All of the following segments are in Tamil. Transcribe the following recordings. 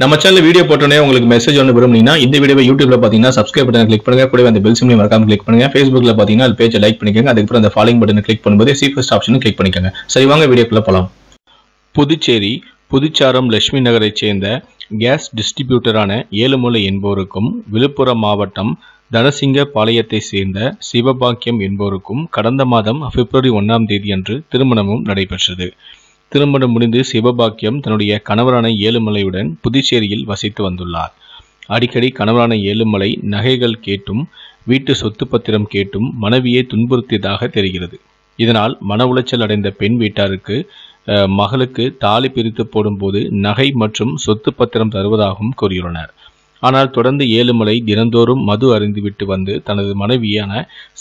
நம்ம சேனல் வீடியோ போட்டோன்னே உங்களுக்கு மெசேஜ் ஒன்று விரும்புனீங்கன்னா இந்த வீடியோ யூடியூப்ல பார்த்தீங்கன்னா சப்ஸ்கிரைப் பட்டன் கிளிக் பண்ணுங்க கூட அந்த பெல் சிம்லையும் மறக்காம கிளிக் பண்ணுங்க ஃபேஸ்புக்ல பார்த்தீங்கன்னா அது பேஜை லைக் பண்ணிக்கோங்க அதுக்கப்புறம் அந்த ஃபாலோ பட்டன் கிளிக் பண்ணும்போது சீஃபஸ்ட் ஆப்ஷன் கிளிக் பண்ணிக்கோங்க சரி வாங்க வீடியோக்குள்ள போகலாம் புதுச்சேரி புதுச்சாரம் லட்சுமி நகரைச் சேர்ந்த கேஸ் டிஸ்ட்ரிபியூட்டரான ஏழுமலை என்போருக்கும் விழுப்புரம் மாவட்டம் தனசிங்க பாளையத்தை சேர்ந்த சிவபாக்கியம் என்போருக்கும் கடந்த மாதம் பிப்ரவரி ஒன்றாம் தேதியன்று திருமணமும் நடைபெற்றது திருமணம் முடிந்து சிவபாக்கியம் தன்னுடைய கணவரான ஏழுமலையுடன் புதுச்சேரியில் வசித்து வந்துள்ளார் அடிக்கடி கணவரான ஏழுமலை நகைகள் கேட்டும் வீட்டு சொத்து பத்திரம் கேட்டும் மனைவியை துன்புறுத்தியதாக தெரிகிறது இதனால் மன உளைச்சல் அடைந்த பெண் வீட்டாருக்கு மகளுக்கு தாலி பிரித்து போடும்போது நகை மற்றும் சொத்து பத்திரம் தருவதாகவும் கூறியுள்ளனர் ஆனால் தொடர்ந்து ஏழுமலை தினந்தோறும் மது அறிந்துவிட்டு வந்து தனது மனைவியான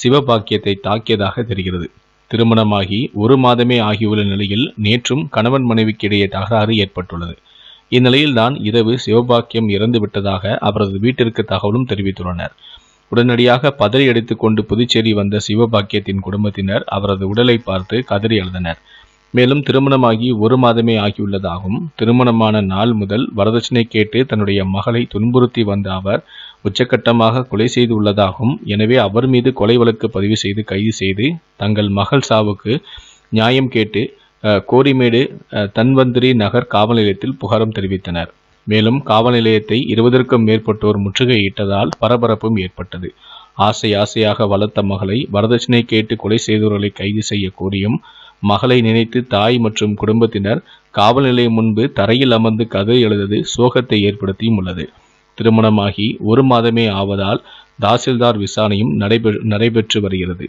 சிவபாக்கியத்தை தாக்கியதாக தெரிகிறது திருமணமாகி ஒரு மாதமே ஆகியுள்ள நிலையில் நேற்றும் கணவன் மனைவிக்கு இடையே தகராறு ஏற்பட்டுள்ளது இந்நிலையில்தான் இரவு சிவபாக்கியம் இறந்து விட்டதாக அவரது வீட்டிற்கு தகவலும் தெரிவித்துள்ளனர் உடனடியாக பதறி அடித்துக்கொண்டு புதுச்சேரி வந்த சிவபாக்கியத்தின் குடும்பத்தினர் அவரது உடலை பார்த்து கதறி அழுதனர் மேலும் திருமணமாகி ஒரு மாதமே ஆகியுள்ளதாகவும் திருமணமான நாள் முதல் வரதட்சணை கேட்டு தன்னுடைய மகளை துன்புறுத்தி வந்த அவர் உச்சக்கட்டமாக கொலை உள்ளதாகவும் எனவே அவர் மீது கொலை வழக்கு பதிவு செய்து கைது செய்து தங்கள் மகள் சாவுக்கு நியாயம் கேட்டு கோரிமேடு தன்வந்திரி நகர் காவல் நிலையத்தில் புகாரம் தெரிவித்தனர் மேலும் காவல் நிலையத்தை இருபதற்கும் மேற்பட்டோர் முற்றுகையிட்டதால் பரபரப்பும் ஏற்பட்டது ஆசை ஆசையாக வளர்த்த மகளை வரதட்சணை கேட்டு கொலை செய்தவர்களை கைது செய்ய கோரியும் மகளை நினைத்து தாய் மற்றும் குடும்பத்தினர் காவல் நிலையம் முன்பு தரையில் அமர்ந்து கதை எழுதது சோகத்தை ஏற்படுத்தியும் உள்ளது திருமணமாகி ஒரு மாதமே ஆவதால் தாசில்தார் விசாரணையும் நடைபெ நடைபெற்று வருகிறது